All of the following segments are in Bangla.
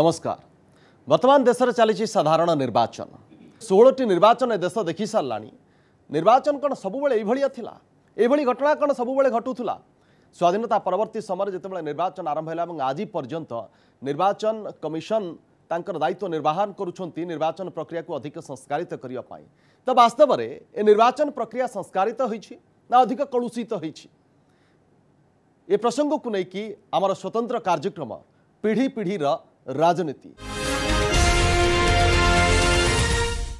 নমস্কার বর্তমান দেশের চালছে সাধারণ নির্বাচন ষোলটি নির্বাচন দেশ দেখি সারা নির্বাচন কোণ সবুলে এইভাবে লা এইভাবে ঘটনা কোণ সবুলে ঘটুলা স্বাধীনতা পরবর্তী সময় যেতবে নির্বাচন আরম্ভ হল এবং আজ পর্যন্ত নির্বাচন কমিশন তাঁর দায়িত্ব নির্বাহন করছেন নির্বাচন প্রক্রিয়া অধিক সংস্কারিত করা তো বাস্তবরে এ নির্বাচন প্রক্রিয়া সংস্কারিত হয়েছে না অধিক কলুষিত হয়েছে এ প্রসঙ্গক নেই আমার স্বতন্ত্র কার্যক্রম পিঢ়ি পিঢ়ির রাজনীতি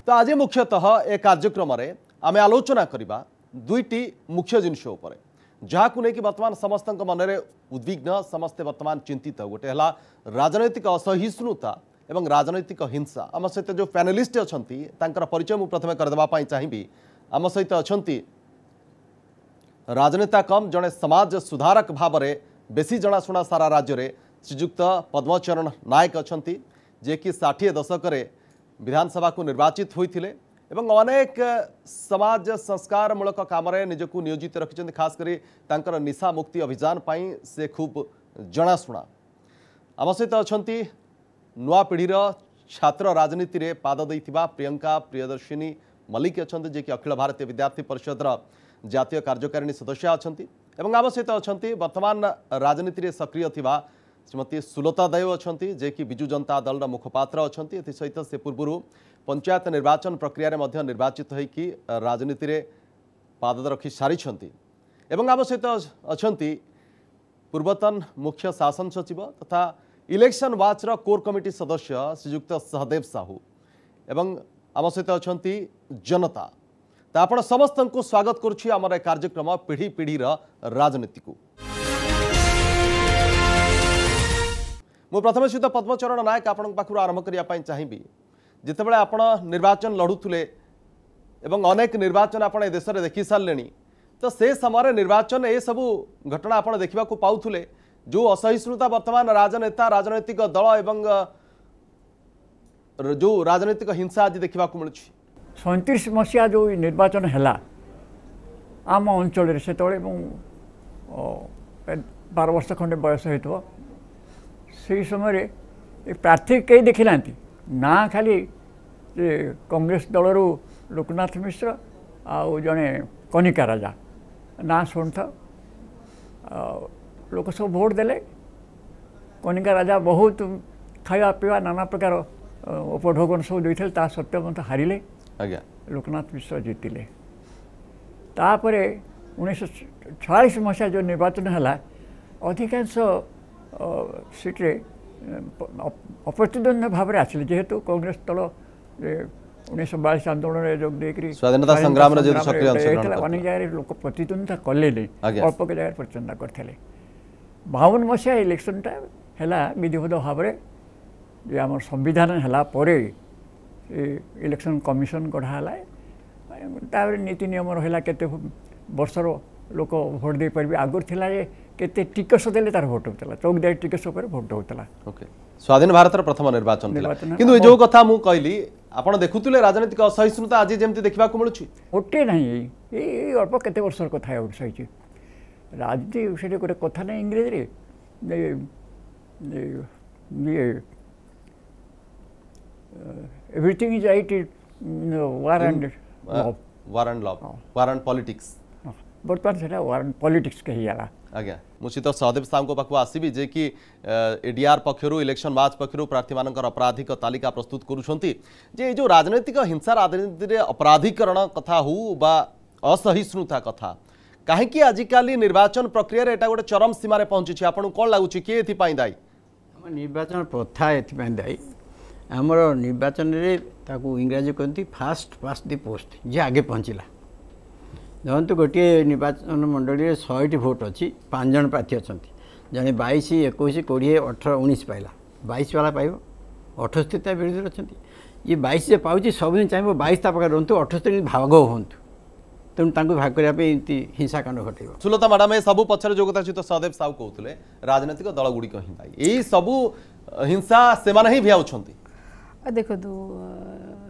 তা আজি মুখ্যত হ এ কার্যক্রমৰে আমি আলোচনা কৰিবা duiটি মুখ্য বিষয়ৰ ওপৰে যা কোনে কি বৰ্তমান সমষ্টৰক মনেৰে উদ্বিগ্ন সমষ্টে বৰ্তমান চিন্তিত গটেলা ৰাজনৈতিক অসহিষ্ণুতা আৰু ৰাজনৈতিক হিংসা আমাৰ সৈতে যো প্যানে ลิ ষ্ট আছে তাকৰ পৰিচয় মু প্ৰথমে কৰিব পাৰাই চাহিবি আমাৰ সৈতে আছে ৰাজনেতা কম জনে সমাজ সুধारक ভাৱৰে বেছি জনা সুনা সারা ৰাজ্যৰে श्रीजुक्त पद्मचरण नायक अच्छा जेकि षाठी दशक विधानसभा को निर्वाचित होते एवं अनेक समाज संस्कारमूलक काम निजक नियोजित रखिंट खासकर निशा मुक्ति अभियान पर से खूब जनाशुना आम सहित अच्छा नुआ पीढ़ीर छात्र राजनीति में पाद दे प्रियंका प्रियदर्शिनी मल्लिक अच्छा कि अखिल भारतीय विद्यार्थी परिषदर जितियों कार्यकारिणी सदस्य अच्छा आम सहित अच्छा बर्तमान राजनीति में सक्रिय ଶ୍ରୀମତୀ ସୁଲତା ଦେଓ ଅଛନ୍ତି ଯିଏକି ବିଜୁ ଜନତା ଦଳର ମୁଖପାତ୍ର ଅଛନ୍ତି ଏଥିସହିତ ସେ ପୂର୍ବରୁ ପଞ୍ଚାୟତ ନିର୍ବାଚନ ପ୍ରକ୍ରିୟାରେ ମଧ୍ୟ ନିର୍ବାଚିତ ହୋଇକି ରାଜନୀତିରେ ପାଦ ରଖି ସାରିଛନ୍ତି ଏବଂ ଆମ ସହିତ ଅଛନ୍ତି ପୂର୍ବତନ ମୁଖ୍ୟ ଶାସନ ସଚିବ ତଥା ଇଲେକ୍ସନ୍ ୱାଚ୍ର କୋର୍ କମିଟି ସଦସ୍ୟ ଶ୍ରୀଯୁକ୍ତ ସହଦେବ ସାହୁ ଏବଂ ଆମ ସହିତ ଅଛନ୍ତି ଜନତା ତ ଆପଣ ସମସ୍ତଙ୍କୁ ସ୍ୱାଗତ କରୁଛି ଆମର ଏ କାର୍ଯ୍ୟକ୍ରମ ପିଢ଼ି ପିଢ଼ିର ରାଜନୀତିକୁ मु प्रथम सहित पद्मचरण नायक आपण आरंभ करने चाहिए जिते बड़े आप निर्वाचन लड़ुले अनेक निर्वाचन आप देश में देखी सारे तो से समय निर्वाचन ये सब घटना आप देखा पाते जो असहिष्णुता बर्तमान राजनेता राजनैतिक दल एवं जो राजनैतिक हिंसा आज देखा मिलूँ सैंतीस मसीहा जो निर्वाचन है आम अंचल से बार वर्ष खंडे बयस हो ସେହି ସମୟରେ ପ୍ରାର୍ଥୀ କେହି ଦେଖିନାହାନ୍ତି ନାଁ ଖାଲି କଂଗ୍ରେସ ଦଳରୁ ଲୋକନାଥ ମିଶ୍ର ଆଉ ଜଣେ କନିକା ରାଜା ନାଁ ଶୁଣିଥାଉ ଆଉ ଲୋକ ସବୁ ଭୋଟ୍ ଦେଲେ କନିକା ରାଜା ବହୁତ ଖାଇବା ପିଇବା ନାନା ପ୍ରକାର ଉପଢୋଗନ ସବୁ ଦେଇଥିଲେ ତା ସତ୍ୟ ମଧ୍ୟ ହାରିଲେ ଆଜ୍ଞା ଲୋକନାଥ ମିଶ୍ର ଜିତିଲେ ତାପରେ ଉଣେଇଶହ ଛୟାଳିଶ ମସିହା ଯେଉଁ ନିର୍ବାଚନ ହେଲା ଅଧିକାଂଶ ସିଟ୍ରେ ଅପଚ୍ଛେଦନୀୟ ଭାବରେ ଆସିଲେ ଯେହେତୁ କଂଗ୍ରେସ ଦଳ ଉଣେଇଶହ ବୟାଳିଶ ଆନ୍ଦୋଳନରେ ଯୋଗ ଦେଇକରି ସ୍ୱାଧୀନତା ସଂଗ୍ରାମରେ ଯେହେତୁ ସକ୍ରିୟ ଅଂଶଗ୍ରହଣ ଅନେକ ଜାଗାରେ ଲୋକ ପ୍ରତିଦ୍ୱନ୍ଦିତା କଲେନି ଅଳ୍ପ ଜାଗାରେ ପ୍ରତିଦ୍ୱନ୍ଦିତା କରିଥିଲେ ବାଉନ ମସିହା ଇଲେକ୍ସନଟା ହେଲା ବିଧିବଦ୍ଧ ଭାବରେ ଯେ ଆମର ସମ୍ବିଧାନ ହେଲା ପରେ ଇଲେକ୍ସନ କମିଶନ ଗଢ଼ା ହେଲା ତାପରେ ନୀତି ନିୟମ ରହିଲା କେତେ ବର୍ଷର ଲୋକ ଭୋଟ ଦେଇପାରିବେ ଆଗରୁ ଥିଲା ଯେ કે તે ଟିକସ ଦେଲେ ତାର ଭୋଟ ହେଉଥିଲା ଚୌକିଦାରୀ ଟିକସ ଉପରେ ଭୋଟ ହେଉଥିଲା ଓକେ ସ୍ୱାଧୀନ ଭାରତର ପ୍ରଥମ ନିର୍ବାଚନ ଥିଲା କିନ୍ତୁ ଏ ଯେଉଁ କଥା ମୁଁ କହିଲି ଆପଣ ଦେଖୁଥିଲେ ରାଜନୈତିକ ଅସହିଷ୍ଣୁତା ଆଜି ଯେମିତି ଦେଖିବାକୁ ମିଳୁଛି ଗୋଟେ ନାହିଁ ଏଇ ଏଇ ଅଳ୍ପ କେତେ ବର୍ଷର କଥା ହେଇଛି ରାଜନୀତି ସେଠି ଗୋଟେ କଥା ନାହିଁ ଇଂରେଜୀରେ ଇଏ everything is at war and love war and love war and politics बर्तमान से पलिटिक्स के हीगला आज्ञा मुझे तो सहदेव साहू पाक आसवि जे कि एडीआर पक्षर इलेक्शन वाच पक्षर प्रार्थी मान अपराधिक तालिका प्रस्तुत करे जो राजनैतिक हिंसा राजनीति में अपराधिकरण कथा हो असहिष्णुता कथ कहीं आजिकल निर्वाचन प्रक्रिय गोटे चरम सीमार पहुंची आपको कौन लगुच किए ये दायी निर्वाचन प्रथा ये दायी आमर निर्वाचन में इंग्राजी कहते फास्ट फास्ट दि पोस्ट जी आगे पहुँचला ଧରନ୍ତୁ ଗୋଟିଏ ନିର୍ବାଚନ ମଣ୍ଡଳୀରେ ଶହେଟି ଭୋଟ୍ ଅଛି ପାଞ୍ଚ ଜଣ ପ୍ରାର୍ଥୀ ଅଛନ୍ତି ଜଣେ ବାଇଶ ଏକୋଇଶ କୋଡ଼ିଏ ଅଠର ଉଣେଇଶ ପାଇଲା ବାଇଶ ବାଲା ପାଇବ ଅଠସ୍ତରୀ ତା ବିରୋଧରେ ଅଛନ୍ତି ଇଏ ବାଇଶ ଯେ ପାଉଛି ସବୁଦିନ ଚାହିଁବ ବାଇଶ ତା ପାଖରେ ରୁହନ୍ତୁ ଅଠସ୍ତରୀ ଭାଗ ହୁଅନ୍ତୁ ତେଣୁ ତାଙ୍କୁ ଭାଗ କରିବା ପାଇଁ ଏମିତି ହିଂସାକାଣ୍ଡ ଘଟିବ ସୁଲତା ମ୍ୟାଡ଼ାମ୍ ଏ ସବୁ ପଛରେ ଯୋଗ ତା ସହିତ ସହଦେବ ସାହୁ କହୁଥିଲେ ରାଜନୈତିକ ଦଳଗୁଡ଼ିକ ହିଁ ଏଇ ସବୁ ହିଂସା ସେମାନେ ହିଁ ଭିଆଉଛନ୍ତି ଦେଖନ୍ତୁ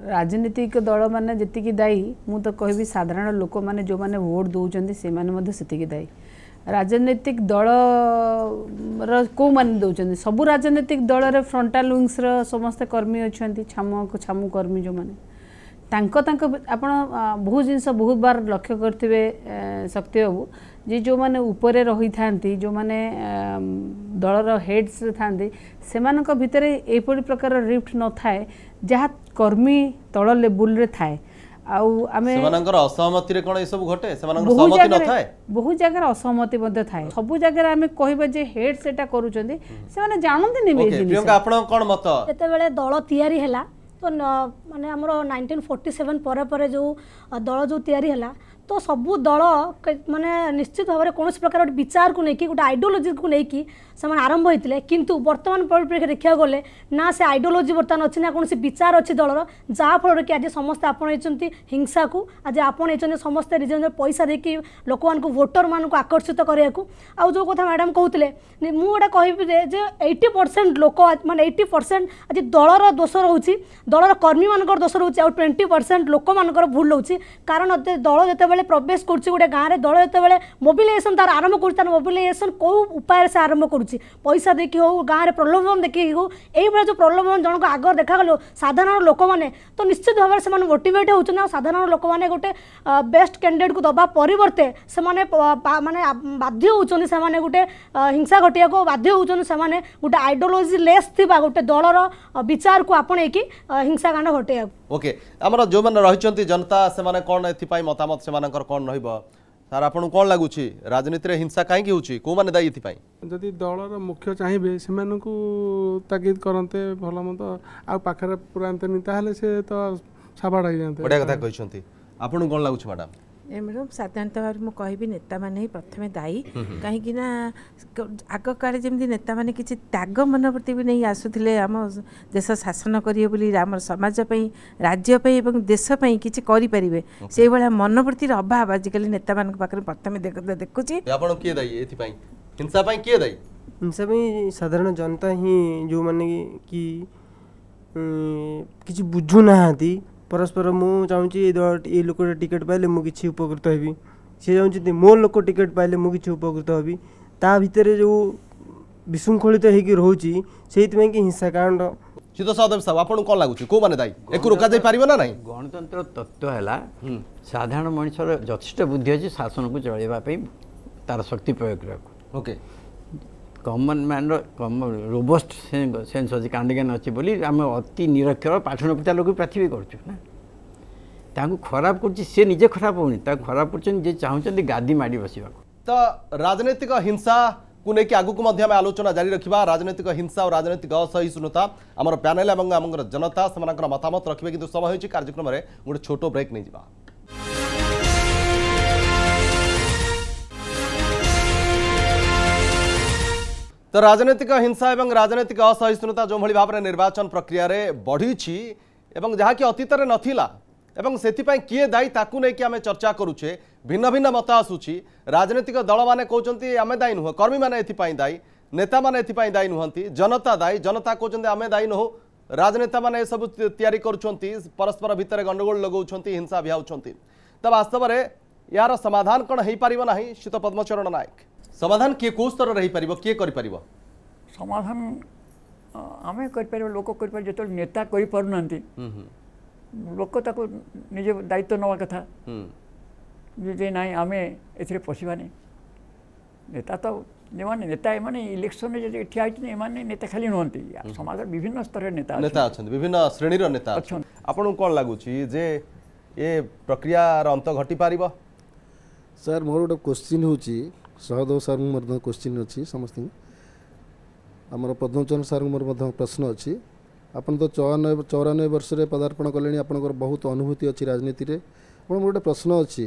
ରାଜନୈତିକ ଦଳମାନେ ଯେତିକି ଦାୟୀ ମୁଁ ତ କହିବି ସାଧାରଣ ଲୋକମାନେ ଯେଉଁମାନେ ଭୋଟ୍ ଦେଉଛନ୍ତି ସେମାନେ ମଧ୍ୟ ସେତିକି ଦାୟୀ ରାଜନୈତିକ ଦଳର କେଉଁମାନେ ଦେଉଛନ୍ତି ସବୁ ରାଜନୈତିକ ଦଳରେ ଫ୍ରଣ୍ଟାଲ ୱିଙ୍ଗସର ସମସ୍ତେ କର୍ମୀ ଅଛନ୍ତି ଛାମୁ ଛାମୁ କର୍ମୀ ଯେଉଁମାନେ ତାଙ୍କ ତାଙ୍କ ଆପଣ ବହୁତ ଜିନିଷ ବହୁତ ବାର ଲକ୍ଷ୍ୟ କରିଥିବେ ଶକ୍ତିବାବୁ ଯେ ଯେଉଁମାନେ ଉପରେ ରହିଥାନ୍ତି ଯେଉଁମାନେ ଦଳର ହେଡ୍ସରେ ଥାନ୍ତି ସେମାନଙ୍କ ଭିତରେ ଏହିପରି ପ୍ରକାର ରିଫ୍ଟ ନଥାଏ ଯାହା କର୍ମୀ ତଳ ଲେବୁଲରେ ଥାଏ ଆଉ ଆମେ ସେମାନଙ୍କର ଅସହମତିରେ କ'ଣ ଏସବୁ ଘଟେ ସେମାନଙ୍କର ବହୁ ଜାଗାରେ ଅସହମତି ମଧ୍ୟ ଥାଏ ସବୁ ଜାଗାରେ ଆମେ କହିବା ଯେ ହେଡ୍ ସେଟା କରୁଛନ୍ତି ସେମାନେ ଜାଣନ୍ତିନି ବି ପ୍ରିୟଙ୍କା କ'ଣ ଯେତେବେଳେ ଦଳ ତିଆରି ହେଲା ତ ମାନେ ଆମର ନାଇନଟିନ୍ ଫୋର୍ଟି ସେଭେନ୍ ପରେ ପରେ ଯେଉଁ ଦଳ ଯେଉଁ ତିଆରି ହେଲା ତ ସବୁ ଦଳ ମାନେ ନିଶ୍ଚିତ ଭାବରେ କୌଣସି ପ୍ରକାର ଗୋଟେ ବିଚାରକୁ ନେଇକି ଗୋଟେ ଆଇଡ଼ିଓଲୋଜିକୁ ନେଇକି ସେମାନେ ଆରମ୍ଭ ହୋଇଥିଲେ କିନ୍ତୁ ବର୍ତ୍ତମାନ ପରିପ୍ରେକ୍ଷୀରେ ଦେଖିବାକୁ ଗଲେ ନା ସେ ଆଇଡ଼ିଓଲୋଜି ବର୍ତ୍ତମାନ ଅଛି ନା କୌଣସି ବିଚାର ଅଛି ଦଳର ଯାହାଫଳରେ କି ଆଜି ସମସ୍ତେ ଆପଣେଇଛନ୍ତି ହିଂସାକୁ ଆଜି ଆପଣେଇଛନ୍ତି ସମସ୍ତେ ନିଜ ନିଜ ପଇସା ଦେଇକି ଲୋକମାନଙ୍କୁ ଭୋଟର୍ମାନଙ୍କୁ ଆକର୍ଷିତ କରିବାକୁ ଆଉ ଯେଉଁ କଥା ମ୍ୟାଡ଼ାମ୍ କହୁଥିଲେ ମୁଁ ଗୋଟେ କହିବି ଯେ ଏଇଟି ପରସେଣ୍ଟ ଲୋକ ମାନେ ଏଇଟି ପରସେଣ୍ଟ ଆଜି ଦଳର ଦୋଷ ରହୁଛି ଦଳର କର୍ମୀମାନଙ୍କର ଦୋଷ ରହୁଛି ଆଉ ଟ୍ୱେଣ୍ଟି ପରସେଣ୍ଟ ଲୋକମାନଙ୍କର ଭୁଲ ରହୁଛି କାରଣ ଦଳ ଯେତେବେଳେ যেতবে প্রবেশ করছে গোটে গাঁরে দল যেতবে মোবিলাইজেসন তার আরম্ভ করছে তার মোবিলাইজেসন কেউ উপায়ে সে আরম্ভ করছে পয়সা দেখি হোক গাঁরে প্রলোভন দেখি হোক এইভাবে যে প্রলোভন জনক আগ দেখাগল সাধারণ লোক মানে তো নিশ্চিত ভাবে সে মোটিভেট হচ্ছেন আর সাধারণ লোক মানে গোটে বেস্ট ক্যান্ডিডেট কু দেওয়া পরিবর্তে সে মানে বাধ্য হচ্ছেন সে গোটে হিংসা ঘটিয়া বাধ্য হচ্ছেন সে গোটে আইডিওলোজি লেস থাকা গোটে দলর বিচারক ଆପଣେଇକି ହିଂସାକାଣ୍ଡ ଘଟେଇବାକୁ ଓକେ ଆମର ଯେଉଁମାନେ ରହିଛନ୍ତି ଜନତା ସେମାନେ କ'ଣ ଏଥିପାଇଁ ମତାମତ ସେମାନଙ୍କର କ'ଣ ରହିବ ସାର୍ ଆପଣଙ୍କୁ କ'ଣ ଲାଗୁଛି ରାଜନୀତିରେ ହିଂସା କାହିଁକି ହେଉଛି କେଉଁମାନେ ଦାୟୀ ଏଥିପାଇଁ ଯଦି ଦଳର ମୁଖ୍ୟ ଚାହିଁବେ ସେମାନଙ୍କୁ ତାଗିଦ କରନ୍ତେ ଭଲ ମନ୍ଦ ଆଉ ପାଖରେ ପୁରାନ୍ତେନି ତାହେଲେ ସେ ତ ସାବାଡ଼ ହେଇଯାଆନ୍ତେ ବଢ଼ିଆ କଥା କହିଛନ୍ତି ଆପଣଙ୍କୁ କ'ଣ ଲାଗୁଛି ମ୍ୟାଡ଼ାମ୍ ଏ ମ୍ୟାଡ଼ାମ୍ ସାଧାରଣତଃ ଭାବରେ ମୁଁ କହିବି ନେତାମାନେ ହିଁ ପ୍ରଥମେ ଦାୟୀ କାହିଁକି ନା ଆଗକାଳେ ଯେମିତି ନେତାମାନେ କିଛି ତ୍ୟାଗ ମନବୃତ୍ତି ବି ନେଇ ଆସୁଥିଲେ ଆମ ଦେଶ ଶାସନ କରିବେ ବୋଲି ଆମର ସମାଜ ପାଇଁ ରାଜ୍ୟ ପାଇଁ ଏବଂ ଦେଶ ପାଇଁ କିଛି କରିପାରିବେ ସେଇଭଳିଆ ମନବୃତ୍ତିର ଅଭାବ ଆଜିକାଲି ନେତାମାନଙ୍କ ପାଖରେ ପ୍ରଥମେ ଦେଖୁଛି ଆପଣ କିଏ ଦାୟୀ ଏଥିପାଇଁ ହିଂସା ପାଇଁ କିଏ ଦାୟୀ ହିଂସା ପାଇଁ ସାଧାରଣ ଜନତା ହିଁ ଯେଉଁମାନେ କି କିଛି ବୁଝୁନାହାନ୍ତି ପରସ୍ପର ମୁଁ ଚାହୁଁଛି ଏ ଦଳ ଏ ଲୋକଟା ଟିକେଟ୍ ପାଇଲେ ମୁଁ କିଛି ଉପକୃତ ହେବି ସେ ଚାହୁଁଛନ୍ତି ମୋ ଲୋକ ଟିକେଟ୍ ପାଇଲେ ମୁଁ କିଛି ଉପକୃତ ହେବି ତା ଭିତରେ ଯେଉଁ ବିଶୃଙ୍ଖଳିତ ହେଇକି ରହୁଛି ସେଇଥିପାଇଁ କି ହିଂସାକାଣ୍ଡ ସିଦ୍ଧ ସହଦେବ ସାହୁ ଆପଣଙ୍କୁ କ'ଣ ଲାଗୁଛି କେଉଁମାନେ ଦାୟୀ ଏକୁ ପାରିବ ନା ନାହିଁ ଗଣତନ୍ତ୍ର ତତ୍ତ୍ୱ ହେଲା ସାଧାରଣ ମଣିଷର ଯଥେଷ୍ଟ ବୁଦ୍ଧି ଅଛି ଶାସନକୁ ଚଳାଇବା ପାଇଁ ତାର ଶକ୍ତି ପ୍ରୟୋଗ କରିବାକୁ ଓକେ କମନ୍ ମ୍ୟାନ୍ର ରୋବଷ୍ଟ ସେନ୍ସ ଅଛି କାଣ୍ଡଜ୍ଞାନ ଅଛି ବୋଲି ଆମେ ଅତି ନିରକ୍ଷର ପାଠ ନପିତା ଲୋକକୁ ପ୍ରାର୍ଥୀ କରୁଛୁ ନା ତାଙ୍କୁ ଖରାପ କରୁଛି ସେ ନିଜେ ଖରାପ ହେଉନି ତାଙ୍କୁ ଖରାପ କରୁଛନ୍ତି ଯେ ଚାହୁଁଛନ୍ତି ଗାଦି ମାଡ଼ି ବସିବାକୁ ତ ରାଜନୈତିକ ହିଂସାକୁ ନେଇକି ଆଗକୁ ମଧ୍ୟ ଆମେ ଆଲୋଚନା ଜାରି ରଖିବା ରାଜନୈତିକ ହିଂସା ଓ ରାଜନୈତିକ ଅସହିଷ୍ଣୁତା ଆମର ପ୍ୟାନେଲ ଏବଂ ଆମର ଜନତା ସେମାନଙ୍କର ମତାମତ ରଖିବେ କିନ୍ତୁ ସମୟ ହେଉଛି କାର୍ଯ୍ୟକ୍ରମରେ ଗୋଟେ ଛୋଟ ବ୍ରେକ୍ ନେଇଯିବା তো রাজনৈতিক হিংসা এবং রাজনৈতিক অসহিষ্ণুতা যেভাবে ভাবে নির্বাচন প্রক্রিয়ার বড়িছি এবং যা কি অতীতরে নথিলা এবং সেপাই কি দায়ী তাকে নিয়ে আমি চর্চা করুছে ভিন্ন ভিন্ন মত আসুচি রাজনৈতিক দল মানে কৌন আমি দায়ী নুহ কর্মী মানে এপাই দায়ী নেতা মানে এপাই দায়ী নুহতি জনতা দায়ী জনতা কৌন আমি দায়ী নুহ রাজনেতা মানে এসব তৈরি করছেন পরস্পর ভিতরে গণ্ডগোল লগাউন হিংসা বিহাউন তো বাস্তবরে ইয়ার সমাধান কণ হয়ে পার না শীত পদ্মচরণ নায়ক সমাধান কি কেউ স্তরের হয়ে কি করে সমাধান আমি করে লোক করে যেত নেতা করে পু না লোক তাকে নিজ দায়িত্ব নেওয়া কথা যে না আমি এতে পশিবানি নেতা তো যেমানে নেতা এমানে ইলেকশনে যে ঠিয়া হয়েছেন এমানে নেতা খালি নুহতি সমাজের বিভিন্ন স্তরের নেতা নেতা অনেক বিভিন্ন শ্রেণীর নেতা আপনার কম লাগুচি যে এ প্রক্রিয়ার অন্ত ঘটি পারিব স্যার মোর গোটে কোশ্চিন হচ্ছে ସହଦେବ ସାର୍ଙ୍କୁ ମଧ୍ୟ କୋଶ୍ଚିନ୍ ଅଛି ସମସ୍ତଙ୍କୁ ଆମର ପଦ୍ମଚରଣ ସାର୍ଙ୍କୁ ମୋର ମଧ୍ୟ ପ୍ରଶ୍ନ ଅଛି ଆପଣ ତ ଚଉରାନବେ ଚଉରାନବେ ବର୍ଷରେ ପଦାର୍ପଣ କଲେଣି ଆପଣଙ୍କର ବହୁତ ଅନୁଭୂତି ଅଛି ରାଜନୀତିରେ ଆପଣ ମୋର ଗୋଟେ ପ୍ରଶ୍ନ ଅଛି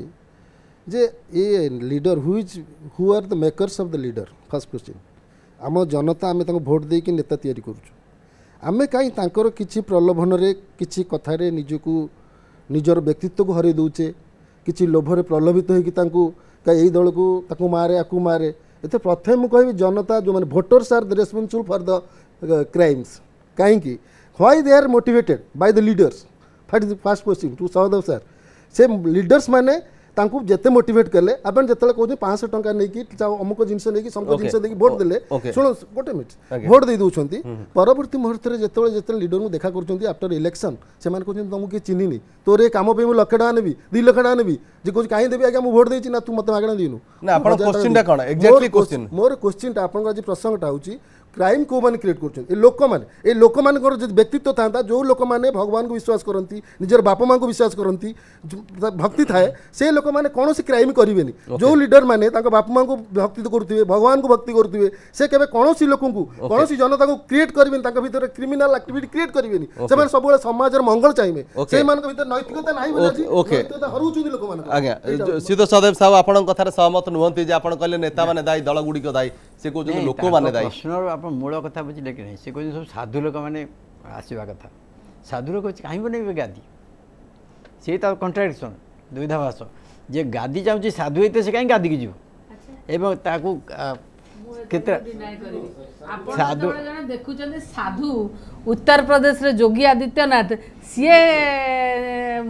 ଯେ a leader who's who are the makers of the leader first question ଆମ ଜନତା ଆମେ ତାଙ୍କୁ ଭୋଟ୍ ଦେଇକି ନେତା ତିଆରି କରୁଛୁ ଆମେ କାହିଁ ତାଙ୍କର କିଛି ପ୍ରଲୋଭନରେ କିଛି କଥାରେ ନିଜକୁ ନିଜର ବ୍ୟକ୍ତିତ୍ୱକୁ ହରାଇ ଦେଉଛେ କିଛି ଲୋଭରେ ପ୍ରଲୋଭିତ ହୋଇକି ତାଙ୍କୁ कहीं दल को मारे आपको मारे ये प्रथम मुझे कहि जनता जो मैंने voters are the responsible for the crimes कहीं why they are motivated by the leaders फाइट first question to Sahadev sir से लिडर्स मैंने ତାଙ୍କୁ ଯେତେ ମୋଟିଭେଟ୍ କଲେ ଆପଣ ଯେତେବେଳେ କହୁଛନ୍ତି ପାଞ୍ଚଶହ ଟଙ୍କା ନେଇକି ଅମୁକ ଜିନିଷ ନେଇକି ସମୁକ ଜିନିଷ ଦେଇକି ଭୋଟ ଦେଲେ ଶୁଣ ଗୋଟେ ମିନିଟ୍ ଭୋଟ ଦେଇ ଦେଉଛନ୍ତି ପରବର୍ତ୍ତୀ ମୁହୂର୍ତ୍ତରେ ଯେତେବେଳେ ଯେତେବେଳେ ଲିଡରଙ୍କୁ ଦେଖା କରୁଛନ୍ତି ଆଫ୍ଟର ଇଲେକ୍ସନ୍ ସେମାନେ କହୁଛନ୍ତି ତମକୁ କିଏ ଚିହ୍ନିନି ତୋର ଏ କାମ ପାଇଁ ମୁଁ ଲକ୍ଷ ଟଙ୍କା ନେବି ଦୁଇ ଲକ୍ଷ ଟଙ୍କା ନେବି ଯେ କହୁଛି କାହିଁ ଦେବି ଆଜ୍ଞା ମୁଁ ଭୋଟ ଦେଇଛି ନା ତୁ ମୋତେ ମାଗଣା ଦେଇନୁ ମୋର କୋଶ୍ଚିନ୍ଟା ଆପଣଙ୍କ ଆଜି ପ୍ରସଙ୍ଗଟା ହେଉଛି ક્રાઇમ કોમન ક્રિએટ કરછે એ લોકમાન એ લોકમાન કર જો વ્યક્તિ તો તાંતા જો લોકમાને ભગવાન કુ વિશ્વાસ કરંતિ નિજર બાપ માકો વિશ્વાસ કરંતિ જો ભક્તિ થાય સે લોકમાને કોનોસી ક્રાઇમ કરીબેની જો લીડર માને તાકો બાપ માકો ભક્તિત કરતિવે ભગવાન કુ ભક્તિ કરતિવે સે કેબે કોનોસી લોકોકુ કોનોસી જનતાકુ ક્રિએટ કરીબેન તાકો ભીતરે ક્રિમિનલ એક્ટિવિટી ક્રિએટ કરીબેની સે માન સબુલે સમાજર મંગળ ચાહિમે સે માનકો ભીતરે નૈતિકતા નહી હોતાજી ઓકે ઓકે ઓકે સિતો સાદેવ સાહ આપણ કથારે સહમત ન હોંતિ જે આપણ કલે નેતા માને દાઈ દળગુડી કો દાઈ ସେ କହୁଛନ୍ତି ଲୋକମାନେ ଦାୟୀ ପ୍ରଶ୍ନର ଆପଣ ମୂଳ କଥା ବୁଝିଲେ କି ନାହିଁ ସେ କହୁଛନ୍ତି ସବୁ ସାଧୁ ଲୋକମାନେ ଆସିବା କଥା ସାଧୁ ଲୋକ କାହିଁ ବନେଇବେ ଗାଦି ସେ ତାର କଣ୍ଟ୍ରାଡିକ୍ସନ୍ ଦ୍ୱିଧାଭାଷ ଯିଏ ଗାଦି ଚାହୁଁଛି ସାଧୁ ହେଇତେ ସେ କାହିଁ ଗାଦିକି ଯିବ ଏବଂ ତାକୁ କେତେ ସାଧୁ ଦେଖୁଛନ୍ତି ସାଧୁ ଉତ୍ତରପ୍ରଦେଶରେ ଯୋଗୀ ଆଦିତ୍ୟନାଥ ସିଏ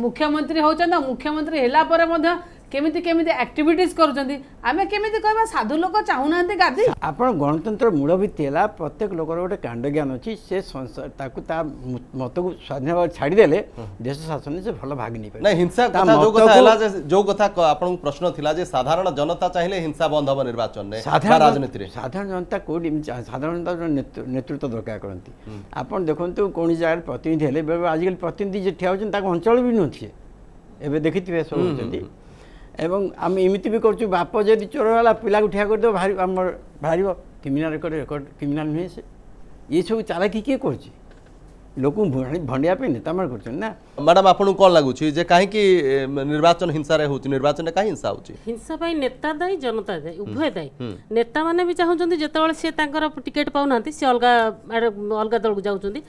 ମୁଖ୍ୟମନ୍ତ୍ରୀ ହେଉଛନ୍ତି ମୁଖ୍ୟମନ୍ତ୍ରୀ ହେଲା ପରେ ମଧ୍ୟ কেমিতি কেমিতি আক্টিভিটিজ করছেন আমি কেমিতি কইবা সাধু লোক চাহুনা গাদি আপনার গণতন্ত্র মূল ভিত্তি হল প্রত্যেক লোকর গোটে জ্ঞান অছি সে তাকে তা মতকে স্বাধীন ছাড়ি দেলে দেশ শাসন সে ভালো ভাগ নেই না হিংসা কথা যে কথা হলা যে যে কথা আপনার প্রশ্ন লা যে সাধারণ জনতা চাইলে হিংসা বন্ধ হব নির্বাচন সাধারণ রাজনীতি সাধারণ জনতা কোটি সাধারণ নেতৃত্ব দরকার করতে আপনার দেখুন কোণ জায়গার প্রতিনিধি হলে আজকাল প্রতিনিধি যে ঠিয়া হচ্ছেন তাকে অঞ্চল বি নুহে এবে দেখিথিবে সব হচ্ছেন এবং আমি ଏମିତି ବି କରୁଛୁ ବାପ ଯଦି ଚୋର ହେଲା ପିଲାକୁ ଠିଆ କରିଦେବ ବାହାରି ଆମର ବାହାରିବ କ୍ରିମିନାଲ ରେକର୍ଡ ରେକର୍ଡ କ୍ରିମିନାଲ ନୁହେଁ ସେ ଏସବୁ ଚାଲାକି କିଏ କରୁଛି ଲୋକଙ୍କୁ ଭଣ୍ଡିବା ପାଇଁ ନେତାମାନେ କରୁଛନ୍ତି ନା ମ୍ୟାଡ଼ାମ୍ ଆପଣଙ୍କୁ କ'ଣ ଲାଗୁଛି ଯେ କାହିଁକି ନିର୍ବାଚନ ହିଂସାରେ ହେଉଛି ନିର୍ବାଚନରେ କାହିଁ ହିଂସା ହେଉଛି ହିଂସା ପାଇଁ ନେତା ଦାୟୀ ଜନତା ଦାୟୀ ଉଭୟ ଦାୟୀ ନେତାମାନେ ବି ଚାହୁଁଛନ୍ତି ଯେତେବେଳେ ସିଏ ତାଙ୍କର ଟିକେଟ୍ ପାଉନାହାନ୍ତି ସିଏ ଅଲଗା ଅଲଗା ଦଳକୁ ଯାଉଛନ୍ତି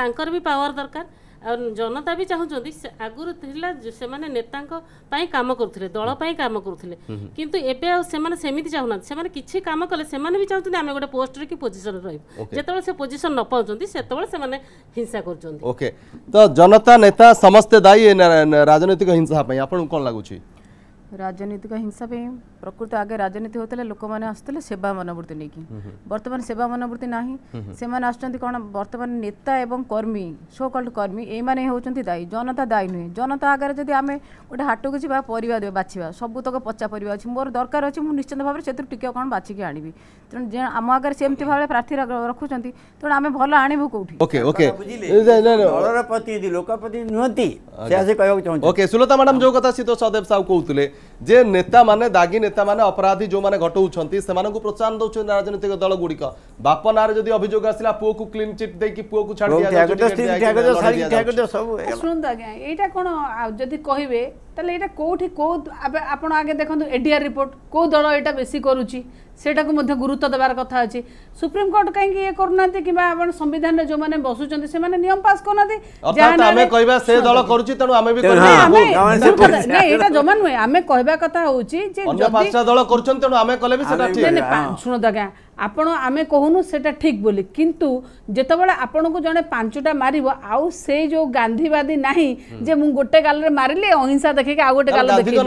ତାଙ୍କର ବି ପାୱାର ଦରକାର ଆଉ ଜନତା ବି ଚାହୁଁଛନ୍ତି ଆଗରୁ ଥିଲା ସେମାନେ ନେତାଙ୍କ ପାଇଁ କାମ କରୁଥିଲେ ଦଳ ପାଇଁ କାମ କରୁଥିଲେ କିନ୍ତୁ ଏବେ ଆଉ ସେମାନେ ସେମିତି ଚାହୁଁନାହାନ୍ତି ସେମାନେ କିଛି କାମ କଲେ ସେମାନେ ବି ଚାହୁଁଛନ୍ତି ଆମେ ଗୋଟେ ପୋଷ୍ଟରେ କି ପୋଜିସନରେ ରହିବୁ ଯେତେବେଳେ ସେ ପୋଜିସନ ନ ପାଉଛନ୍ତି ସେତେବେଳେ ସେମାନେ ହିଂସା କରୁଛନ୍ତି ଓକେ ତ ଜନତା ନେତା ସମସ୍ତେ ଦାୟୀ ରାଜନୈତିକ ହିଂସା ପାଇଁ ଆପଣଙ୍କୁ କ'ଣ ଲାଗୁଛି রাজনৈতিক হিংসা পাই প্রকৃত আগে রাজনীতি হোলে লোক মানে আসুলে সেবা মনোবৃত্তি নেই বর্তমানে সেবা মনোবৃত্তি না সে আসছেন কোণ বর্তমানে নেতা এবং কর্মী সোকল্ড কর্মী এই মানে হচ্ছেন দায়ী জনতা দায়ী নুহে জনতা আগে যদি আমি গোটে হাটকু যা পরিবা বাছিবা সবুতক পচা পরিবা অছি মোর দরকার অছি মু নিশ্চিন্ত ভাবে সেতুর টিকে কোণ বাছিকি আনিবি তেমন যে আম আগে সেমতি ভাবে প্রার্থী রখুছেন তেমন আমি ভালো আনিবু কোউঠি ওকে ওকে দলর প্রতিনিধি লোক প্রতিনিধি নুহতি সে আসে কইবা চাহুছি ওকে সুলতা ম্যাডাম যে কথা সি তো সদেব সাউ কউতুলে যে ନେତାମାନେ ଦାଗି ନେତାମାନେ ଅପରାଧୀ ଯେଉଁମାନେ ଘଟଉଛନ୍ତି ସେମାନଙ୍କୁ ପ୍ରୋତ୍ସାହନ ଦେଉଛନ୍ତି ରାଜନୈତିକ ଦଳଗୁଡ଼ିକ ବାପ ନାଁରେ ଯଦି ଅଭିଯୋଗ ଆସିଲା ପୁଅକୁ କ୍ଲିନ୍ ଚିଟ୍ ଦେଇକି ପୁଅକୁ ଛାଡ଼ି ଶୁଣନ୍ତୁ ଆଜ୍ଞା ଏଇଟା କ'ଣ ଯଦି କହିବେ ତାହେଲେ ଏଇଟା କୋଉଠି କୋଉ ଆପଣ ଆଗେ ଦେଖନ୍ତୁ ଏଡିଆର୍ ରିପୋର୍ଟ କୋଉ ଦଳ ଏଇଟା ବେଶୀ କରୁଛି ସେଇଟାକୁ ମଧ୍ୟ ଗୁରୁତ୍ୱ ଦେବାର କଥା ଅଛି ସୁପ୍ରିମକୋର୍ଟ କାହିଁକି ଇଏ କରୁନାହାନ୍ତି କିମ୍ବା ଆପଣ ସମ୍ବିଧାନରେ ଯେଉଁମାନେ ବସୁଛନ୍ତି ସେମାନେ ନିୟମ ପାସ୍ କରୁନାହାନ୍ତି ଏଇଟା ଜମା ନୁହେଁ ଆମେ କହିବା କଥା ହଉଛି ଯେ ଶୁଣନ୍ତୁ ଆଜ୍ଞା ଆପଣ ଆମେ କହୁନୁ ସେଇଟା ଠିକ୍ ବୋଲି କିନ୍ତୁ ଯେତେବେଳେ ଆପଣଙ୍କୁ ଜଣେ ପାଞ୍ଚଟା ମାରିବ ଆଉ ସେଇ ଯୋଉ ଗାନ୍ଧୀବାଦୀ ନାହିଁ ଯେ ମୁଁ ଗୋଟେ ଗାଲରେ ମାରିଲି ଅହିଂସା ଦେଖିକି ଆଉ ଗୋଟେ ଗାଲ ଦେଖିକି ନାଇଁ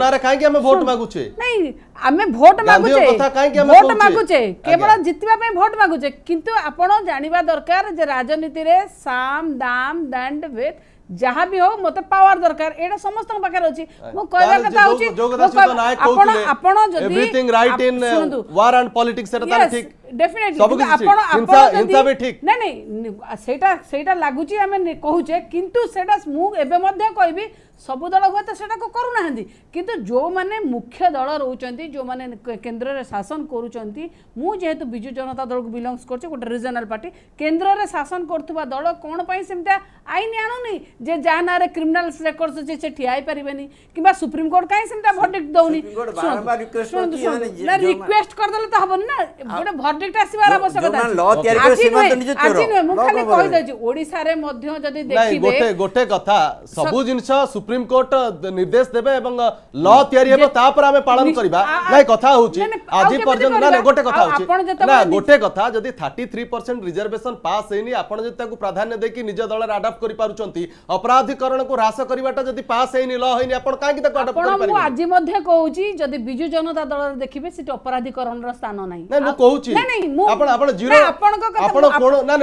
ଆମେ ଭୋଟ ମାଗୁଛେ ଭୋଟ ମାଗୁଛେ କେବଳ ଜିତିବା ପାଇଁ ଭୋଟ ମାଗୁଛେ କିନ୍ତୁ ଆପଣ ଜାଣିବା ଦରକାର ଯେ ରାଜନୀତିରେ ସାମ ଦାମ ଦଣ୍ଡ ଭେଦ ଯାହା ବି ହଉ ମୋତେ ପାୱାର ଦରକାର ଏଇଟା ସମସ୍ତଙ୍କ ପାଖରେ ଅଛି ମୁଁ କହିବା କଥା ହଉଛି ଆପଣ ଆପଣ ଯଦି everything right in war and politics ସେଟା ତାର ଠିକ ଡେଫିନେଟଲି ସବୁ ଆପଣ ଆପଣ ହିଂସା ବି ଠିକ ନାଇଁ ନାଇଁ ସେଇଟା ସେଇଟା ଲାଗୁଛି ଆମେ କହୁଛେ କିନ୍ତୁ ସେଇଟା ମୁଁ ଏବେ ମଧ୍ୟ କହିବି ସବୁ ଦଳ ହୁଏତ ସେଟାକୁ କରୁନାହାନ୍ତି କିନ୍ତୁ ଯେଉଁମାନେ ମୁଖ୍ୟ ଦଳ ରହୁଛନ୍ତି ଯେଉଁମାନେ କେନ୍ଦ୍ରରେ ଶାସନ କରୁଛନ୍ତି ମୁଁ ଯେହେତୁ ବିଜୁ ଜନତା ଦଳକୁ ବିଲଙ୍ଗସ୍ କରୁଛି ଗୋଟେ ରିଜନାଲ ପାର୍ଟି କେନ୍ଦ୍ରରେ ଶାସନ କରୁଥିବା ଦଳ କ'ଣ ପାଇଁ ସେମିତିଆ ଆଇନ ଆଣୁନି ଯେ ଯାହା ନାଁରେ କ୍ରିମିନାଲ ରେକର୍ଡସ୍ ଅଛି ସେ ଠିଆ ହେଇପାରିବେନି କିମ୍ବା ସୁପ୍ରିମକୋର୍ଟ କାହିଁକି ସେମିତିଆ ଭର୍ଡିକ୍ଟ ଦେଉନି ରିକ୍ୱେଷ୍ଟ କରିଦେଲେ ତ ହେବନି ନା ଗୋଟେ ସବଜେକ୍ଟ ଆସିବାର ଆବଶ୍ୟକତା ଆଜି ନୁହେଁ ମୁଁ ଖାଲି କହିଦେଉଛି ଓଡ଼ିଶାରେ ମଧ୍ୟ ଯଦି ଦେଖିବେ ଗୋଟେ କଥା ସବୁ ଜିନିଷ ସୁପ୍ରିମକୋର୍ଟ ନିର୍ଦ୍ଦେଶ ଦେବେ ଏବଂ ଲ ତିଆରି ହେବ ତାପରେ ଆମେ ପାଳନ କରିବା ନାଇଁ କଥା ହଉଛି ଆଜି ପର୍ଯ୍ୟନ୍ତ ନା ଗୋଟେ କଥା ହଉଛି ନା ଗୋଟେ କଥା ଯଦି thirty three percent reservation pass ହେଇନି ଆପଣ ଯଦି ତାକୁ ପ୍ରାଧାନ୍ୟ ଦେଇକି ନିଜ ଦଳରେ ଆଡପ୍ଟ କରିପାରୁଛନ୍ତି ଅପରାଧିକରଣକୁ ହ୍ରାସ କରିବାଟା ଯଦି ପାସ୍ ହେଇନି ଲ ହେଇନି ଆପଣ କାହିଁକି ତାକୁ ଆଡପ୍ଟ କରିପାରିବେ ମୁଁ ଆଜି ମଧ୍ୟ କହୁଛି ଯଦି ବିଜୁ ଜନତା ଦଳରେ ଦେଖିବେ ସେଠି ଅପରାଧିକରଣର ସ୍ଥାନ ନାହିଁ ମୁଁ କହୁଛି ନାଇଁ ମୁଁ ଆପଣ ଆପଣ ଜିରୋ ଆପଣଙ୍କ କଥା ଆପଣ କୋଣ ନା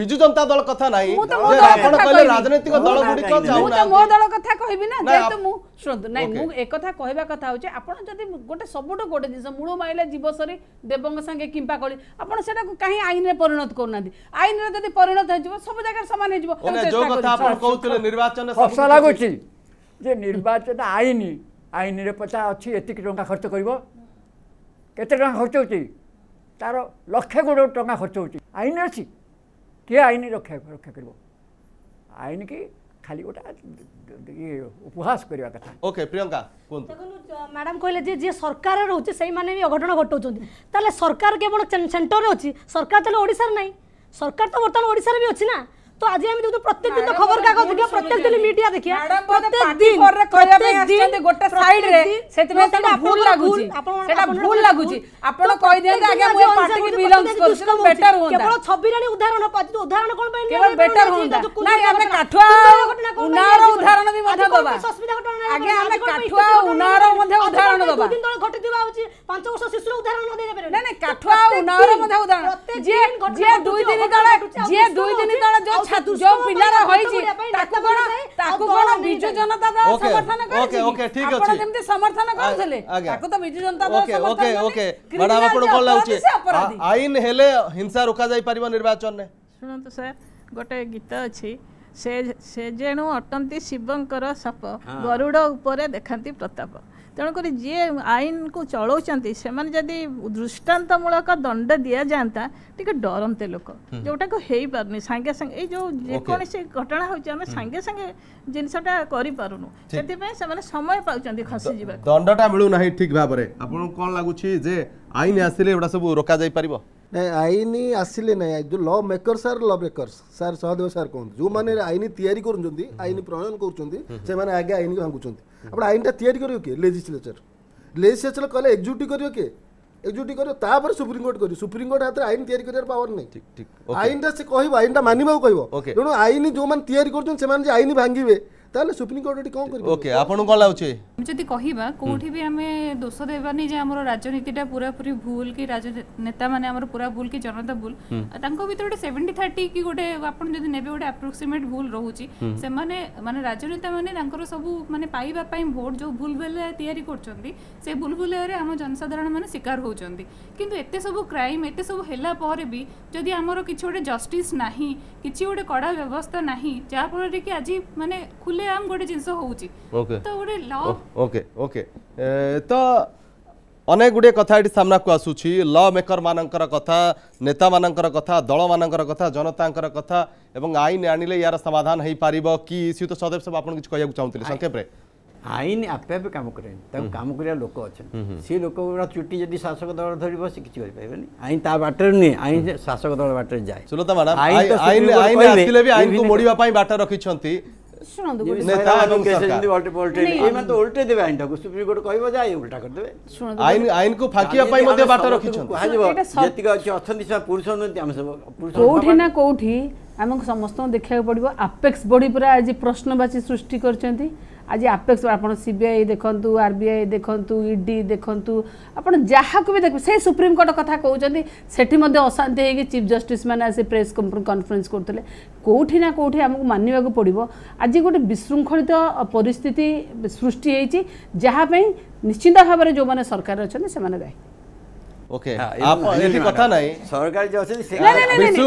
ବିଜୁ ଜନତା ଦଳ କଥା ନାଇଁ ଆପଣ କହିଲେ ରାଜନୈତିକ ଦଳ ଗୁଡିକ ମୁଁ ତ ମୋ ଦଳ କଥା କହିବି ନା ଯେହେତୁ ମୁଁ ଶୁଣନ୍ତୁ ନାଇଁ ମୁଁ ଏକଥା କହିବା କଥା ହେଉଛି ଆପଣ ଯଦି ଗୋଟେ ସବୁଠୁ ଗୋଟେ ଜିନିଷ ମୂଳ ମାଇଲା ଜୀବସରୀ ଦେବଙ୍କ ସାଙ୍ଗେ କିମ୍ପା କଳି ଆପଣ ସେଟାକୁ କାହିଁ ଆଇନରେ ପରିଣତ କରୁନାହାନ୍ତି ଆଇନରେ ଯଦି ପରିଣତ ହେଇଯିବ ସବୁ ଜାଗାରେ ସମାନ ହେଇଯିବ ହସ ଲାଗୁଛି ଯେ ନିର୍ବାଚନ ଆଇନ ଆଇନରେ ପଚା ଅଛି ଏତିକି ଟଙ୍କା ଖର୍ଚ୍ଚ କରିବ କେତେ ଟଙ୍କା ଖର୍ଚ୍ଚ ହେଉଛି ତାର ଲକ୍ଷେ କୋଟି ଟଙ୍କା ଖର୍ଚ୍ଚ ହେଉଛି ଆଇନ ଅଛି କିଏ ଆଇନ ରକ୍ଷା ରକ୍ଷା କରିବ ଆଇନ କି খালি ওটা ইয়ে উপহাস করা কথা ওকে প্রিয়ঙ্কা কুহতু ম্যাডাম কহিলেন যে যে সরকার রয়েছে সেই মানে অঘটন ঘটাউছেন তাহলে সরকার কেবল সেন্টরে অছি সরকার তাহলে ওড়িশার নাই সরকার তো বর্তমান ওড়িশার বি অছি না তো আজি আমি দেখো প্রত্যেক দিন খবর কাগজ দেখিয়া প্রত্যেক দিন মিডিয়া দেখিয়া প্রত্যেক দিন করিয়া পাই আসছন্তি গোটা সাইড রে সেতবে সেটা ভুল লাগুছি সেটা ভুল লাগুছি আপন কই দিয়ে আগে মু পার্টি কি বিলংস করছি তো বেটার হোন্দা কেবল ছবিরাণী উদাহরণ পাছি তো উদাহরণ কোন পাই কেবল বেটার হোন্দা না আমি কাঠুয়া উনার উদাহরণ বি মধ্যে দবা আগে আমি কাঠুয়া উনার মধ্যে উদাহরণ দবা দুই দিন তলে ঘটিতিবা হচ্ছে পাঁচ বর্ষ শিশুর উদাহরণ দেই পারে না না কাঠুয়া উনার মধ্যে উদাহরণ যে যে দুই দিন তলে যে দুই দিন তলে ଆଚ୍ଛା ତୁ ଯୋଉ ପିଲାର ହୋଇଛି ତାକୁ କଣ ତାକୁ କଣ ବିଜୁ ଜନତା ଦଳ ସମର୍ଥନ କରୁଛି ଓକେ ଓକେ ଠିକ ଅଛି ଆପଣ ଯେମିତି ସମର୍ଥନ କରୁଥିଲେ ତାକୁ ତ ବିଜୁ ଜନତା ଦଳ ଓକେ ଓକେ ଓକେ ମ୍ୟାଡାମ ଆପଣଙ୍କୁ କଣ ଲାଗୁଛି ଆଇନ ହେଲେ ହିଂସା ରୋକା ଯାଇ ପାରିବ ନିର୍ବାଚନରେ ଶୁଣନ୍ତୁ ସାର୍ ଗୋଟେ ଗୀତ ଅଛି ସେ ସେ ଯେଣୁ ଅଟନ୍ତି ଶିବଙ୍କର ସାପ ଗରୁଡ଼ ଉପରେ ଦେଖାନ୍ତି ପ୍ରତାପ ତେଣୁକରି ଯିଏ ଆଇନକୁ ଚଳାଉଛନ୍ତି ସେମାନେ ଯଦି ଦୃଷ୍ଟାନ୍ତମୂଳକ ଦଣ୍ଡ ଦିଆଯାଆନ୍ତା ଟିକେ ଡରନ୍ତେ ଲୋକ ଯେଉଁଟାକୁ ହେଇପାରୁନି ସାଙ୍ଗେ ସାଙ୍ଗେ ଏଇ ଯେଉଁ ଯେକୌଣସି ଘଟଣା ହେଉଛି ଆମେ ସାଙ୍ଗେ ସାଙ୍ଗେ ଜିନିଷଟା କରିପାରୁନୁ ସେଥିପାଇଁ ସେମାନେ ସମୟ ପାଉଛନ୍ତି ଖସିଯିବା ଦଣ୍ଡଟା ମିଳୁନାହିଁ ଠିକ୍ ଭାବରେ ଆପଣଙ୍କୁ କ'ଣ ଲାଗୁଛି ଯେ ଆଇନ ଆସିଲେ ଏଗୁଡ଼ା ସବୁ ରୋକାଯାଇପାରିବ ନାଇଁ ଆଇନ ଆସିଲେ ନାଇଁ ଯେଉଁ lawmaker sir lawmakers sir Sahadev sir କୁହନ୍ତୁ ଯେଉଁମାନେ ଆଇନ ତିଆରି କରୁଛନ୍ତି ଆଇନ ପ୍ରଣୟନ କରୁଛନ୍ତି ସେମାନେ ଆଗେ ଆଇନକୁ ଭାଙ୍ଗୁଛନ୍ତି ଆପଣ ଆଇନଟା ତିଆରି କରିବ କିଏ ଲେଜିସ୍ଲେଚର ଲେଜିସ୍ଲେଚର କଲେ ଏକ୍ଜିକ୍ୟୁଟିଭ୍ କରିବ କିଏ ଏକ୍ଜିକ୍ୟୁଟିଭ୍ କରିବ ତାପରେ ସୁପ୍ରିମକୋର୍ଟ କରିବ ସୁପ୍ରିମକୋର୍ଟ ହାତରେ ଆଇନ ତିଆରି କରିବାର ପାୱାର ନାହିଁ ଆଇନଟା ସେ କହିବ ଆଇନଟା ମାନିବାକୁ କହିବ ତେଣୁ ଆଇନ ଯେଉଁମାନେ ତିଆରି କରୁଛନ୍ତି ସେମାନେ ଯେ ଆଇନ ଭାଙ୍ଗିବେ ତାହେଲେ ସୁପ୍ରିମକୋର୍ଟ ଏଠି କ'ଣ କରିବେ ଓକେ ଆପଣଙ୍କୁ କ'ଣ ଲାଗୁଛି ଯଦି କହିବା କୋଉଠି ବି ଆମେ ଦୋଷ ଦେବାନି ଯେ ଆମର ରାଜନୀତିଟା ପୁରାପୁରି ଭୁଲ କି ନେତାମାନେ ଆମର ପୁରା ଭୁଲ କି ଜନତା ଭୁଲ ତାଙ୍କ ଭିତରେ ଗୋଟେ ସେଭେଣ୍ଟି ଥାର୍ଟି କି ଗୋଟେ ଆପଣ ଯଦି ନେବେ ଗୋଟେ ଆପ୍ରୋକ୍ସିମେଟ ଭୁଲ ରହୁଛି ସେମାନେ ମାନେ ରାଜନେତାମାନେ ତାଙ୍କର ସବୁ ମାନେ ପାଇବା ପାଇଁ ଭୋଟ ଯୋଉ ଭୁଲ ଭୁଲିଆ ତିଆରି କରୁଛନ୍ତି ସେ ଭୁଲ ଭୁଲିଆରେ ଆମ ଜନସାଧାରଣ ମାନେ ଶିକାର ହେଉଛନ୍ତି କିନ୍ତୁ ଏତେ ସବୁ କ୍ରାଇମ ଏତେ ସବୁ ହେଲା ପରେ ବି ଯଦି ଆମର କିଛି ଗୋଟେ ଜଷ୍ଟିସ ନାହିଁ କିଛି ଗୋଟେ କଡ଼ା ବ୍ୟବସ୍ଥା ନାହିଁ ଯାହାଫଳରେ କି ଆଜି ମାନେ ଖୋଲା ଖୁଲେଆମ ଗୋଟେ ଜିନିଷ ହେଉଛି ତ ଗୋଟେ ଲ ଓକେ ଓକେ ତ ଅନେକ ଗୁଡ଼ିଏ କଥା ଏଠି ସାମ୍ନାକୁ ଆସୁଛି ଲ ମାନଙ୍କର କଥା ନେତାମାନଙ୍କର କଥା ଦଳମାନଙ୍କର କଥା ଜନତାଙ୍କର କଥା ଏବଂ ଆଇନ ଆଣିଲେ ଏହାର ସମାଧାନ ହେଇପାରିବ କି ତ ସଦେବ ସବୁ ଆପଣ କିଛି କହିବାକୁ ଚାହୁଁଥିଲେ ସଂକ୍ଷେପରେ ଆଇନ ଆପେ ଆପେ କାମ କରେନି ତାଙ୍କୁ କାମ କରିବା ଲୋକ ଅଛନ୍ତି ସେ ଲୋକଗୁଡ଼ା ଚୁଟି ଯଦି ଶାସକ ଦଳ ଧରିବ ସେ କିଛି କରିପାରିବେନି ଆଇନ ତା ବାଟରେ ନୁହେଁ ଆଇନ ଶାସକ ଦଳ ବାଟରେ ଯାଏ ସୁଲତା ମ୍ୟାଡ଼ାମ ଆଇନ ଆସିଲେ ବି ଆଇନକୁ ମୋଡ଼ିବା ପାଇଁ ବାଟ ରଖିଛନ୍ତି ଶୁଣନ୍ତୁ ନେତା ଏବଂ କେଶରୀ ଓଲଟେ ପଲଟେ ଏମାନେ ତ ଓଲଟେ ଆଇନକୁ ଫାଙ୍କିବା ପାଇଁ ମଧ୍ୟ ପୁରୁଷ କୋଉଠି ନା କୋଉଠି ଆମକୁ ସମସ୍ତଙ୍କୁ ଦେଖିବାକୁ ପଡ଼ିବ ଆପେକ୍ସ ବଡି ପୁରା ପ୍ରଶ୍ନବାଚୀ ସୃଷ୍ଟି କରିଛନ୍ତି आज आपेक्स आप सीबीआई देखु आरबीआई देखु इडी देखु आप जहाँ भी देख से सुप्रीमकोर्ट कथा कहते से अशांति हो चिफ जस्टिस मैंने आस प्रेस कनफरेन्स करते कौटी ना कौटी आमको मानवाक पड़ो आज गोटे विशृंखलित परिस्थिति सृष्टि होती जहाँपाई निश्चित भाव में जो मैंने सरकार अच्छा से दायी ওকে আপনার এটি কথা নাই সরকার যে আছে সে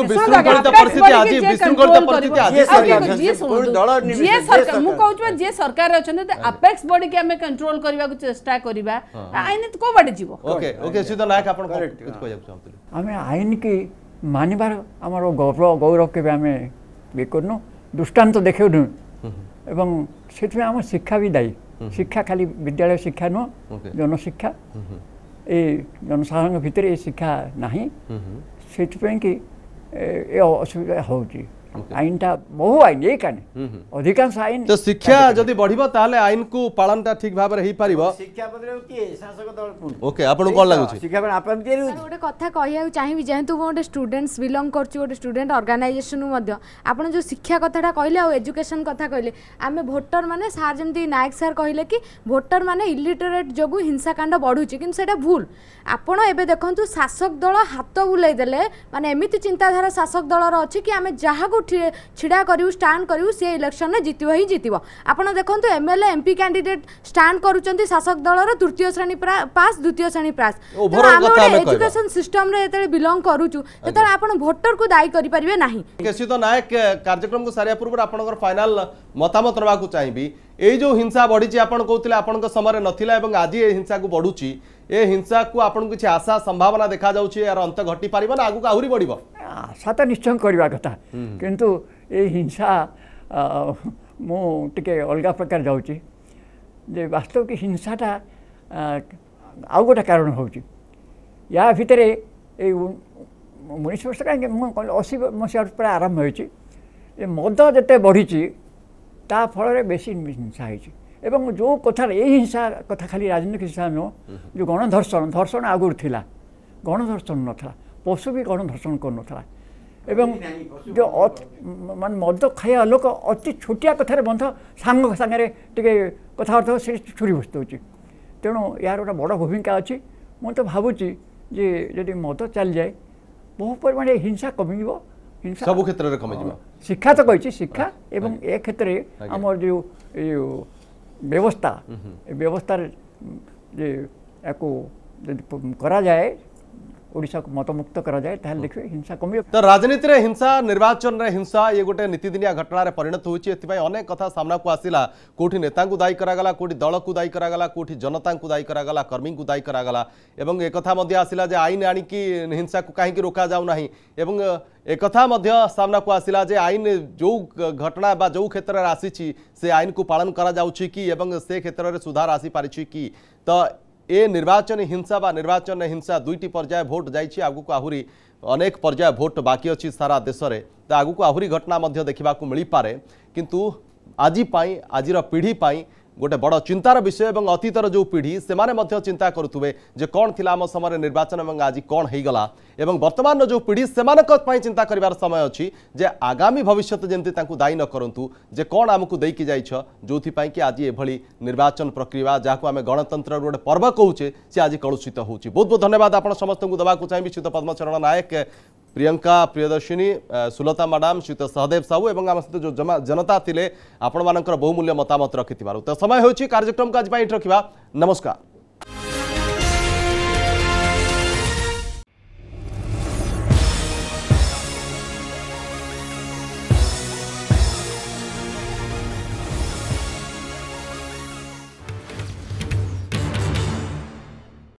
বিশৃঙ্খলিত পরিস্থিতি আজি বিশৃঙ্খলিত পরিস্থিতি আজি দল যে সরকার মু কউচবা যে সরকার আছেন আপেক্স বডি কে আমি কন্ট্রোল করিবা চেষ্টা করিবা আইন কো বাড়ি জীব ওকে ওকে সুদ নায়ক আপন কই যাচ্ছ আমি আইন কি মানিবার আমার গৌরব গৌরব কেবে আমি ইয়ে করনু দৃষ্টান্ত দেখেউনু এবং সেথিপাই আমার শিক্ষা বি দায়ী শিক্ষা খালি বিদ্যালয় শিক্ষা নুহ জনশিক্ষা ଏ ଜନସାଧାରଣଙ୍କ ଭିତରେ ଏ ଶିକ୍ଷା ନାହିଁ ସେଥିପାଇଁ କି ଏ ଅସୁବିଧା ହେଉଛି আইনটা বহু আইন এই কানে অধিকাংশ আইন তো শিক্ষা যদি বড়িব তাহলে আইন কু পালনটা ঠিক ভাবে হই পারিব শিক্ষা পদরে কি শাসক দল ওকে আপন কল লাগুছি শিক্ষা পদরে আপন কি রুছি গোটে কথা কহিয়া চাহিবি যেহেতু মু গোটে স্টুডেন্টস বিলং করছি গোটে স্টুডেন্ট অর্গানাইজেশন মধ্য আপন যে শিক্ষা কথাটা কইলে আর এডুকেশন কথা কইলে আমি ভোটার মানে স্যার যেমতি নায়ক স্যার কইলে কি ভোটার মানে ইলিটারেট যোগু হিংসাকাণ্ড বড়ুছি কিন্তু সেটা ভুল আপন এবে দেখন্তু শাসক দল হাত বুলাই দেলে মানে এমিতি চিন্তাধারা শাসক দলর আছে কি আমি যাহা ଛିଡ଼ା କରିବୁ ଷ୍ଟାଣ୍ଡ କରିବୁ ସେ ଇଲେକ୍ସନରେ ଜିତିବ ହିଁ ଜିତିବ ଆପଣ ଦେଖନ୍ତୁ M L A M P candidate stand କରୁଛନ୍ତି ଶାସକ ଦଳର ତୃତୀୟ ଶ୍ରେଣୀ ପାସ୍ ଦ୍ୱିତୀୟ ଶ୍ରେଣୀ ପାସ୍ ଆମେ ସିଷ୍ଟମରେ ଯେତେବେଳେ ବିଲଙ୍ଗ କରୁଛୁ ସେତେବେଳେ ଆପଣ ଭୋଟରକୁ ଦାୟୀ କରିପାରିବେ ନାହିଁ କେଶିତ ନାୟକ କାର୍ଯ୍ୟକ୍ରମକୁ ସାରିବା ପୂର୍ବରୁ ଆପଣଙ୍କର ଫାଇନାଲ ମତାମତ ନେବାକୁ ଚାହିଁବି ଏଇ ଯେଉଁ ହିଂସା ବଢ଼ିଛି ଆପଣ କହୁଥିଲେ ଆପଣଙ୍କ ସମୟରେ ନଥିଲା ଏବଂ ଆଜି ଏ ହିଂସାକୁ ବଢ଼ୁଛି ଏ ହିଂସାକୁ ଆପଣଙ୍କୁ କିଛି ଆଶା ସମ୍ଭାବନା ଦେଖାଯାଉଛି ଏହାର ଅନ୍ତ ଘଟିପାରିବ ନା ଆଗକୁ ଆହୁରି ବଢ଼ିବ ଆଶା ତ ନିଶ୍ଚୟ କରିବା କଥା କିନ୍ତୁ ଏଇ ହିଂସା ମୁଁ ଟିକେ ଅଲଗା ପ୍ରକାର ଯାଉଛି ଯେ ବାସ୍ତବିକ ହିଂସାଟା ଆଉ ଗୋଟେ କାରଣ ହେଉଛି ୟା ଭିତରେ ଏଇ ଉଣେଇଶ ବର୍ଷ କାହିଁକି ମୁଁ କହିଲି ଅଶୀ ମସିହା ପୁରା ଆରମ୍ଭ ହୋଇଛି ଏ ମଦ ଯେତେ ବଢ଼ିଛି ତା ଫଳରେ ବେଶୀ ହିଂସା ହେଇଛି ଏବଂ ଯେଉଁ କଥାରେ ଏଇ ହିଂସା କଥା ଖାଲି ରାଜନୀତି ହିଂସା ନୁହଁ ଯେଉଁ ଗଣଧର୍ଷଣ ଧର୍ଷଣ ଆଗରୁ ଥିଲା ଗଣଧର୍ଷଣ ନଥିଲା ପଶୁ ବି ଗଣଧର୍ଷଣ କରୁନଥିଲା ଏବଂ ଯେଉଁ ମାନେ ମଦ ଖାଇବା ଲୋକ ଅତି ଛୋଟିଆ କଥାରେ ମଧ୍ୟ ସାଙ୍ଗ ସାଙ୍ଗରେ ଟିକେ କଥାବାର୍ତ୍ତା ସେ ଛୁରୀ ଭୁସି ଦେଉଛି ତେଣୁ ଏହାର ଗୋଟେ ବଡ଼ ଭୂମିକା ଅଛି ମୁଁ ତ ଭାବୁଛି ଯେ ଯଦି ମଦ ଚାଲିଯାଏ ବହୁ ପରିମାଣରେ ହିଂସା କମିଯିବ ହିଂସା ସବୁ କ୍ଷେତ୍ରରେ କମିଯିବ ଶିକ୍ଷା ତ କହିଛି ଶିକ୍ଷା ଏବଂ ଏ କ୍ଷେତ୍ରରେ ଆମର ଯେଉଁ ବ୍ୟବସ୍ଥା ବ୍ୟବସ୍ଥାରେ ଯେ ୟାକୁ ଯଦି କରାଯାଏ ओडिशा को मतमुक्त करा जाए हाँ। देखिए हिंसा कम तो राजनीति में हिंसा निर्वाचन में हिंसा ये गोटे नीतिदिनिया घटना रे परिणत होती कथ कथा सामना को आसला कौटी नेता दायी करगला कौटी दल को दायी करगला जनता को दायी करमी को दायी करगला एक आसला जे आण कि हिंसा को कहीं रोक जाऊना एक सामना को आसला जे आईन जो घटना बा जो क्षेत्र आसी आईन को पालन करा कि से क्षेत्र में सुधार आसी पारि कि ए निर्वाचन हिंसा बा निर्वाचन हिंसा दुईटी पर्याय भोट जाइए आगे को आहरी अनेक पर्याय भोट बाकी अच्छी सारा देश में तो आगे आहरी घटना देखा मिलपे कि आजपाई आज पीढ़ीपाई গোটে বড় চিন্তার বিষয় এবং অতীতর যে পিঢ়ি সে চিন্তা করুবে যে কণ লা আম সময় নির্বাচন এবং আজ কণ হয়ে গলা এবং বর্তমান যে পিঢ়ি সে চিন্তা করবার সময় অছি যে আগামী ভবিষ্যৎ যেমনি তাঁকু দায়ী ন করতু যে কণ আমি দেইকি যাইছ যেপাই কি আজ এভাবে নির্বাচন প্রক্রিয়া যা আমি গণতন্ত্রর গোটে পর্ব কৌছে সে আজ কলুষিত হচ্ছে বহুত বহুত ধন্যবাদ আপনার সমস্ত দেওয়া চাইবি শ্রীত পদ্মচরণ নায়ক प्रियंका प्रियदर्शिनी सुलता मैडम श्रीत सहदेव साहू और आम सहित जो जमा जनता थे आपण मानक बहुमूल्य मतामत रखिथ तो समय होम को आज इंट रखा नमस्कार